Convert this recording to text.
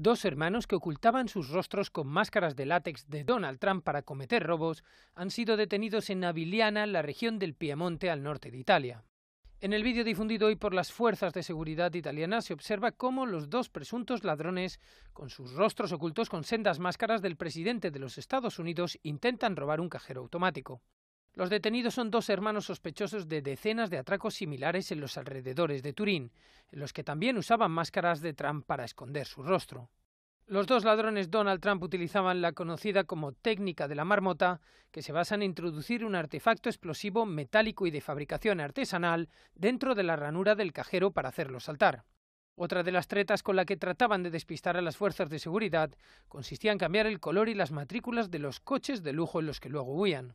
Dos hermanos que ocultaban sus rostros con máscaras de látex de Donald Trump para cometer robos han sido detenidos en Aviliana, la región del Piemonte al norte de Italia. En el vídeo difundido hoy por las fuerzas de seguridad italianas se observa cómo los dos presuntos ladrones, con sus rostros ocultos con sendas máscaras del presidente de los Estados Unidos, intentan robar un cajero automático. Los detenidos son dos hermanos sospechosos de decenas de atracos similares en los alrededores de Turín, en los que también usaban máscaras de Trump para esconder su rostro. Los dos ladrones Donald Trump utilizaban la conocida como técnica de la marmota, que se basa en introducir un artefacto explosivo metálico y de fabricación artesanal dentro de la ranura del cajero para hacerlo saltar. Otra de las tretas con la que trataban de despistar a las fuerzas de seguridad consistía en cambiar el color y las matrículas de los coches de lujo en los que luego huían.